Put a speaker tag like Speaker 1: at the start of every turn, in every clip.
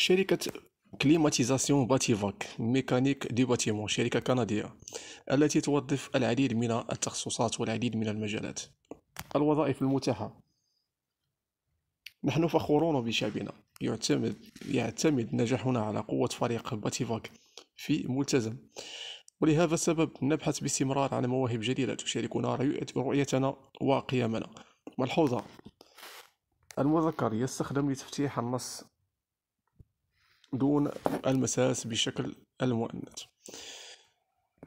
Speaker 1: شركة كليماتيزاسيون باتيفاك ميكانيك دي باتيمون شركة كندية التي توظف العديد من التخصصات والعديد من المجالات الوظائف المتاحة نحن فخورون بشعبنا يعتمد يعتمد نجاحنا على قوة فريق باتيفاك في ملتزم ولهذا السبب نبحث باستمرار عن مواهب جديدة تشاركنا رؤيتنا وقيمنا ملحوظة المذكر يستخدم لتفتيح النص دون المساس بشكل المؤنث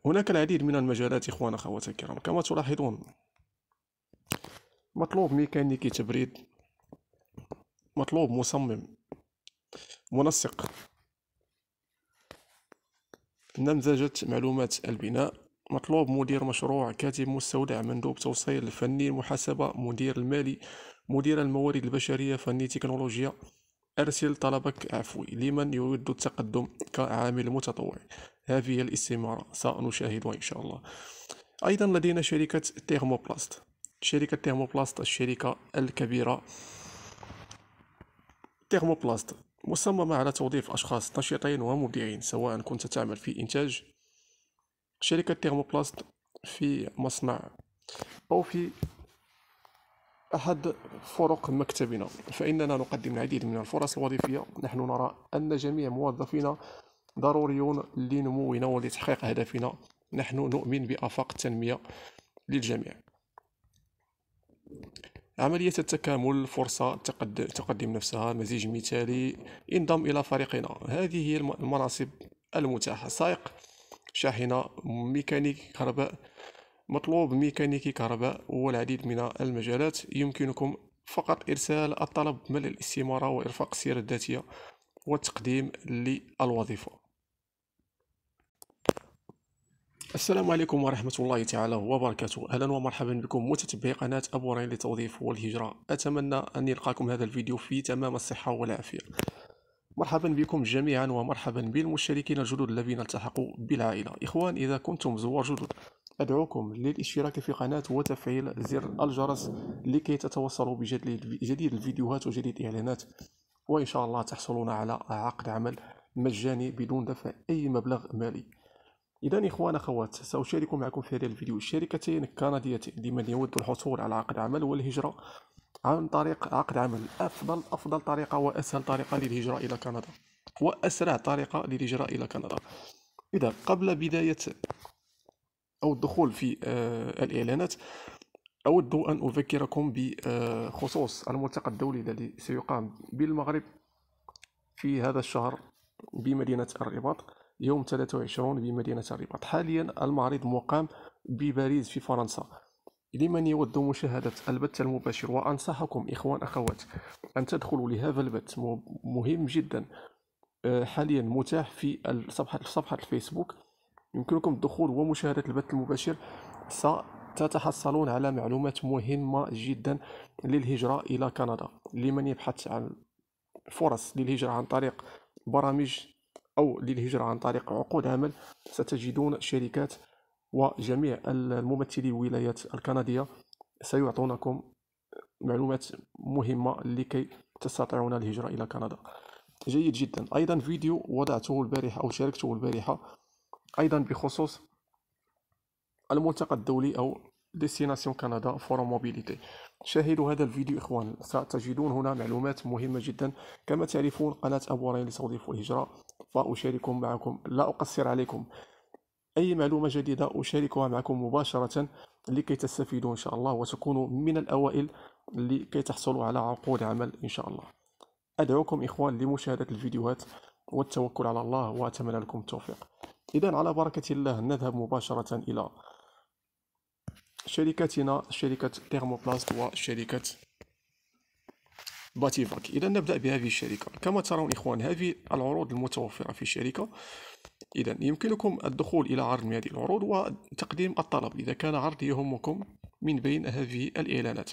Speaker 1: هناك العديد من المجالات إخوانا أخواتي الكرام كما تلاحظون مطلوب ميكانيكي تبريد مطلوب مصمم منسق نمذجة معلومات البناء مطلوب مدير مشروع كاتب مستودع مندوب توصيل فني محاسبة مدير المالي مدير الموارد البشرية فني تكنولوجيا أرسل طلبك عفوي لمن يريد التقدم كعامل متطوع هذه الاستمارة سنشاهدها إن شاء الله أيضا لدينا شركة تيرموبلاست شركة تيرموبلاست الشركة الكبيرة تيرموبلاست مصممة على توظيف أشخاص نشيطين ومبدعين سواء كنت تعمل في إنتاج شركة تيرموبلاست في مصنع أو في أحد فرق مكتبنا فإننا نقدم العديد من الفرص الوظيفية نحن نرى أن جميع موظفينا ضروريون لنمونا ولتحقيق هدفنا نحن نؤمن بآفاق التنمية للجميع عملية التكامل فرصة تقدم نفسها مزيج مثالي انضم إلى فريقنا هذه هي المناصب المتاحة سائق شاحنة ميكانيكي كهرباء مطلوب ميكانيكي كهرباء والعديد من المجالات يمكنكم فقط إرسال الطلب ملء الاستمارة وإرفاق السيرة الذاتية والتقديم للوظيفة السلام عليكم ورحمة الله تعالى وبركاته أهلا ومرحبا بكم متتبعي قناة أبو رين للتوظيف والهجرة أتمنى أن يلقاكم هذا الفيديو في تمام الصحة والعافية مرحبا بكم جميعا ومرحبا بالمشتركين الجدد الذين التحقوا بالعائلة إخوان إذا كنتم زوار جدد أدعوكم للاشتراك في القناة وتفعيل زر الجرس لكي تتوصلوا بجديد الفيديوهات وجديد الإعلانات وإن شاء الله تحصلون على عقد عمل مجاني بدون دفع أي مبلغ مالي إذا إخوان أخوات سأشارك معكم في هذا الفيديو شركتين كنديتين لمن يود الحصول على عقد عمل والهجرة عن طريق عقد عمل أفضل أفضل طريقة وأسهل طريقة للهجرة إلى كندا وأسرع طريقة للهجرة إلى كندا إذا قبل بداية أو الدخول في آه، الإعلانات أود أن أذكركم بخصوص الملتقى الدولي الذي سيقام بالمغرب في هذا الشهر بمدينة الرباط يوم 23 بمدينة الرباط حاليا المعرض مقام بباريس في فرنسا لمن يود مشاهدة البث المباشر وأنصحكم إخوان أخوات أن تدخلوا لهذا البث مهم جدا آه، حاليا متاح في صفحة الفيسبوك يمكنكم الدخول ومشاهدة البث المباشر ستتحصلون على معلومات مهمة جدا للهجرة إلى كندا لمن يبحث عن فرص للهجرة عن طريق برامج أو للهجرة عن طريق عقود عمل ستجدون شركات وجميع الممثلي الولايات الكندية سيعطونكم معلومات مهمة لكي تستطيعون الهجرة إلى كندا جيد جدا أيضا فيديو وضعته البارحة أو شاركته البارحة ايضا بخصوص الملتقى الدولي او ديستيناسيون كندا فورم موبيليتي شاهدوا هذا الفيديو اخوان ستجدون هنا معلومات مهمه جدا كما تعرفون قناه ابو راين لتوظيف الهجره فاشارك معكم لا اقصر عليكم اي معلومه جديده اشاركها معكم مباشره لكي تستفيدوا ان شاء الله وتكونوا من الاوائل لكي تحصلوا على عقود عمل ان شاء الله ادعوكم اخوان لمشاهده الفيديوهات والتوكل على الله واتمنى لكم التوفيق إذا على بركة الله نذهب مباشرة إلى شركتنا شركة تيرموبلاست وشركة باتيفاك إذا نبدأ بهذه الشركة كما ترون إخوان هذه العروض المتوفرة في الشركة إذا يمكنكم الدخول إلى عرض من هذه العروض وتقديم الطلب إذا كان عرض يهمكم من بين هذه الإعلانات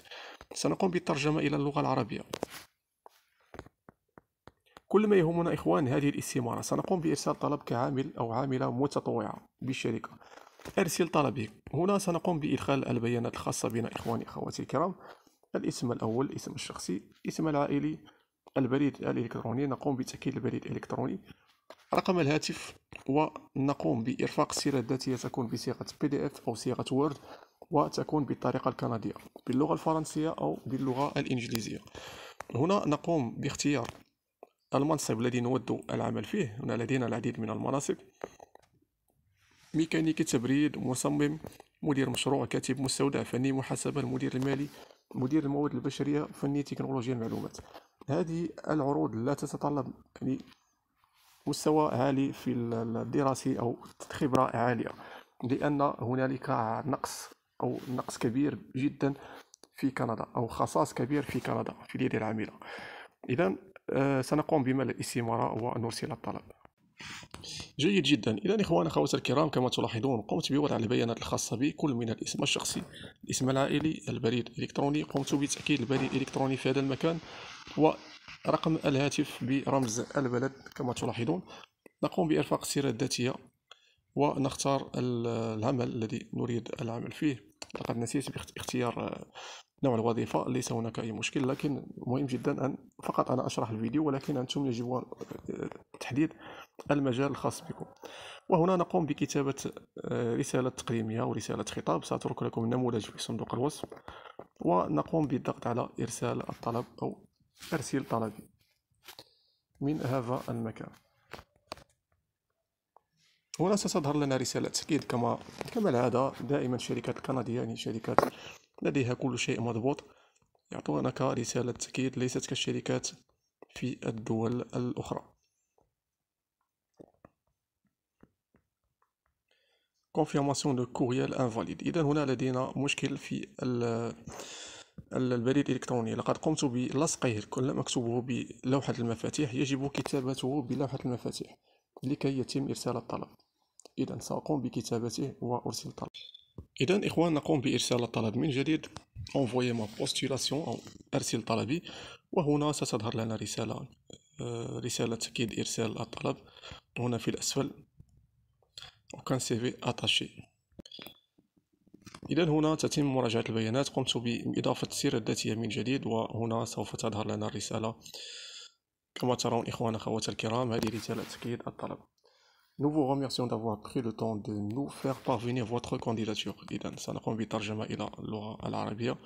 Speaker 1: سنقوم بالترجمة إلى اللغة العربية كل ما يهمنا إخوان هذه الاستمارة سنقوم بإرسال طلب كعامل أو عاملة متطوعة بالشركة أرسل طلبك هنا سنقوم بإدخال البيانات الخاصة بنا إخواني أخواتي الكرام الاسم الأول الاسم الشخصي اسم العائلي البريد الإلكتروني نقوم بتأكيد البريد الإلكتروني رقم الهاتف ونقوم بإرفاق السيرة الذاتية تكون بصيغة بي دي اف أو صيغة وورد وتكون بالطريقة الكندية باللغة الفرنسية أو باللغة الإنجليزية هنا نقوم باختيار المنصب الذي نود العمل فيه هنا لدينا العديد من المناصب ميكانيكي تبريد مصمم مدير مشروع كاتب مستودع فني محاسبة المدير المالي مدير الموارد البشرية فني تكنولوجيا المعلومات هذه العروض لا تتطلب يعني مستوى عالي في الدراسة أو خبرة عالية لأن هنالك نقص أو نقص كبير جدا في كندا أو خصاص كبير في كندا في اليد العاملة إذا آه، سنقوم بملء الاستمارة ونرسل الطلب جيد جدا اذا اخوانا اخواتي الكرام كما تلاحظون قمت بوضع البيانات الخاصه بي كل من الاسم الشخصي الاسم العائلي البريد الالكتروني قمت بتاكيد البريد الالكتروني في هذا المكان ورقم الهاتف برمز البلد كما تلاحظون نقوم بارفاق السيره الذاتيه ونختار العمل الذي نريد العمل فيه لقد نسيت باختيار نوع الوظيفه ليس هناك اي مشكل لكن مهم جدا ان فقط انا اشرح الفيديو ولكن انتم يجب تحديد المجال الخاص بكم وهنا نقوم بكتابه آه، رساله تقديميه او رساله خطاب ساترك لكم النموذج في صندوق الوصف ونقوم بالضغط على ارسال الطلب او ارسل طلبي من هذا المكان هنا ستظهر لنا رسالة تأكيد كما كما العادة دائما الشركات الكندية يعني شركات لديها كل شيء مضبوط يعطونك رسالة تأكيد ليست كالشركات في الدول الأخرى confirmation de courriel invalide إذا هنا لدينا مشكل في البريد الإلكتروني لقد قمت بلصقه الكل أكتبه بلوحة المفاتيح يجب كتابته بلوحة المفاتيح لكي يتم إرسال الطلب إذا سأقوم بكتابته وأرسل الطلب اذا اخوان نقوم بارسال الطلب من جديد envoyez ما بوستيلاسيون او ارسل طلبي وهنا ستظهر لنا رسالة آه، رسالة تأكيد إرسال الطلب هنا في الأسفل وكان في أتاشي إذا هنا تتم مراجعة البيانات قمت بإضافة السيرة الذاتية من جديد وهنا سوف تظهر لنا الرسالة كما ترون اخوان أخوات الكرام هذه رسالة تأكيد الطلب Nous vous remercions d'avoir pris le temps de nous faire parvenir votre candidature إذا سنقوم بالترجمة إلى اللغة العربية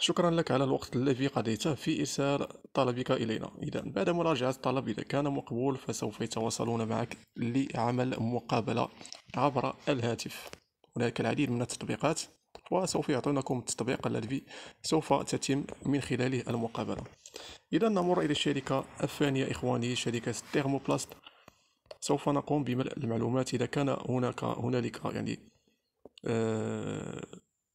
Speaker 1: شكرا لك على الوقت الذي قضيته في إرسال طلبك إلينا إذا بعد مراجعة الطلب إذا كان مقبول فسوف يتواصلون معك لعمل مقابلة عبر الهاتف هناك العديد من التطبيقات وسوف يعطونكم التطبيق الذي سوف تتم من خلاله المقابلة إذا نمر إلى الشركة الثانية إخواني شركة تhermoplast سوف نقوم بملء المعلومات إذا كان هناك هنالك يعني آه،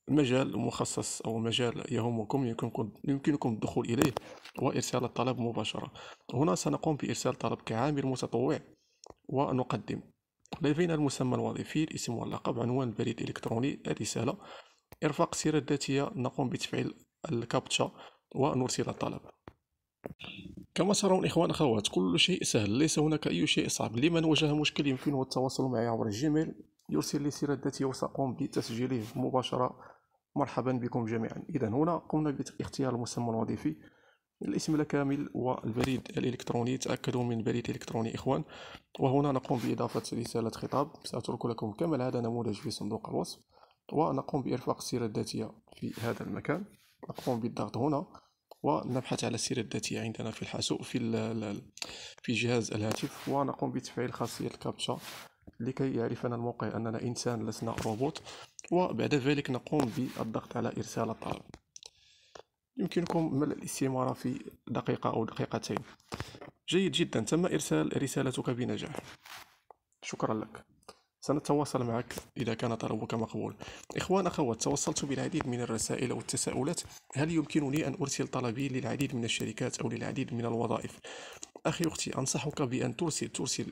Speaker 1: مجال مخصص أو مجال يهمكم يمكنكم يمكنكم الدخول إليه وإرسال الطلب مباشرة هنا سنقوم بإرسال طلب كعامل متطوع ونقدم لدينا المسمى الوظيفي الاسم واللقب عنوان البريد الإلكتروني الرسالة إرفاق السيرة الذاتية نقوم بتفعيل الكابتشا ونرسل الطلب كما ترون إخوان أخوات كل شيء سهل ليس هناك أي شيء صعب لمن واجه مشكل يمكنه التواصل معي عبر الجيميل يرسل لي سيرة ذاتية وسأقوم بتسجيله مباشرة مرحبا بكم جميعا إذا هنا قمنا باختيار المسمى الوظيفي الاسم الكامل والبريد الإلكتروني تأكدوا من بريد إلكتروني إخوان وهنا نقوم بإضافة رسالة خطاب سأترك لكم كما العادة نموذج في صندوق الوصف ونقوم بإرفاق السيرة الذاتية في هذا المكان نقوم بالضغط هنا ونبحث على السيرة الذاتية عندنا في الحاسوب في في جهاز الهاتف ونقوم بتفعيل خاصية الكابتشا لكي يعرفنا الموقع أننا إنسان لسنا روبوت وبعد ذلك نقوم بالضغط على إرسال الطلب يمكنكم ملء الاستمارة في دقيقة أو دقيقتين جيد جدا تم إرسال رسالتك بنجاح شكرا لك سنتواصل معك إذا كان طلبك مقبول إخوان أخوات توصلت بالعديد من الرسائل والتساؤلات هل يمكنني أن أرسل طلبي للعديد من الشركات أو للعديد من الوظائف أخي أختي أنصحك بأن ترسل ترسل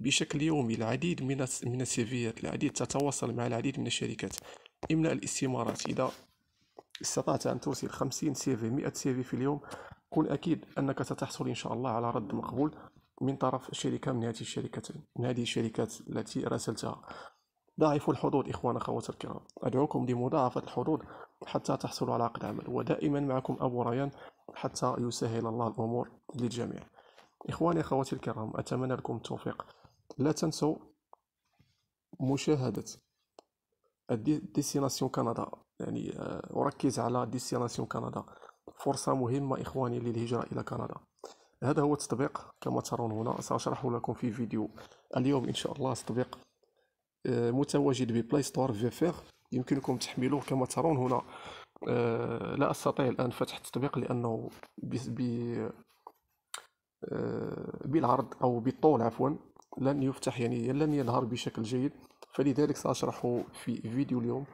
Speaker 1: بشكل يومي العديد من من السيفيات العديد تتواصل مع العديد من الشركات املأ الاستمارات إذا استطعت أن ترسل 50 سيفي 100 سيفي في اليوم كن أكيد أنك ستحصل إن شاء الله على رد مقبول من طرف شركه من هذه الشركات من هذه الشركات التي راسلتها ضاعفوا الحظوظ اخوان اخوات الكرام ادعوكم لمضاعفه الحظوظ حتى تحصلوا على عقد عمل ودائما معكم ابو ريان حتى يسهل الله الامور للجميع اخواني اخواتي الكرام اتمنى لكم التوفيق لا تنسوا مشاهده ديستيناسيون كندا يعني آه، اركز على ديستيناسيون كندا فرصه مهمه اخواني للهجره الى كندا هذا هو التطبيق كما ترون هنا سأشرح لكم في فيديو اليوم إن شاء الله تطبيق آه، متواجد ببلاي ستور فيفير يمكنكم تحميله كما ترون هنا آه، لا أستطيع الآن فتح التطبيق لأنه آه، بالعرض أو بالطول عفوا لن يفتح يعني لن يظهر بشكل جيد فلذلك سأشرحه في فيديو اليوم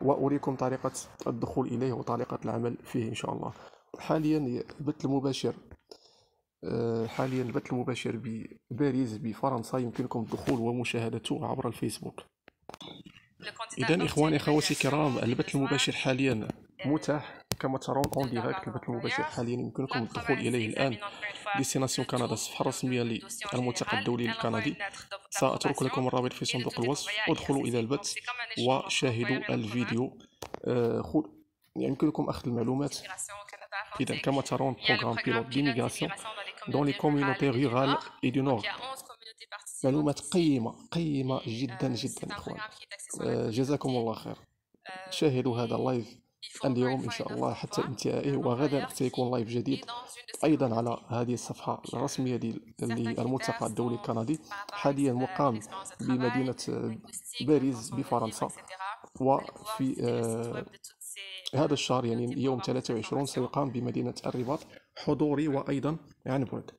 Speaker 1: وأريكم طريقة الدخول إليه وطريقة العمل فيه إن شاء الله حاليا البث المباشر آه، حاليا البث المباشر بباريس بفرنسا يمكنكم الدخول ومشاهدته عبر الفيسبوك اذا اخواني اخواتي الكرام البث المباشر حاليا متاح كما ترون اون ديريكت البث المباشر حاليا يمكنكم الدخول اليه الان ديستيناسيون كندا الصفحه الرسميه للملتقى الدولي الكندي ساترك لكم الرابط في صندوق الوصف ادخلوا الى البث وشاهدوا الفيديو آه، يمكنكم اخذ المعلومات Orchid, Kamataron, programme pilote d'immigration dans les communautés rurales et du Nord. معلومات قيمة قيمة جدا جدا إخوان جزاكم الله خير شاهدوا هذا اللايف اليوم إن شاء الله حتى انتهائه وغدا سيكون لايف جديد أيضا على هذه الصفحة الرسمية للملتقى الدولي الكندي حاليا مقام بمدينة باريس بفرنسا وفي هذا الشهر يعني يوم 23 سيقام بمدينة الرباط حضوري وأيضا عن بعد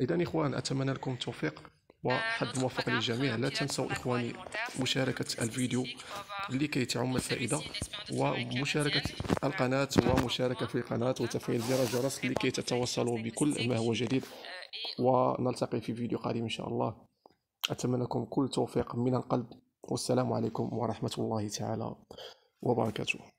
Speaker 1: إذا إخوان أتمنى لكم التوفيق وحد موفق للجميع لا تنسوا إخواني مشاركة الفيديو لكي تعم الفائدة ومشاركة القناة ومشاركة في القناة وتفعيل زر الجرس لكي تتوصلوا بكل ما هو جديد uh, ونلتقي في فيديو قادم إن شاء الله أتمنى لكم كل توفيق من القلب والسلام عليكم ورحمة الله تعالى وبركاته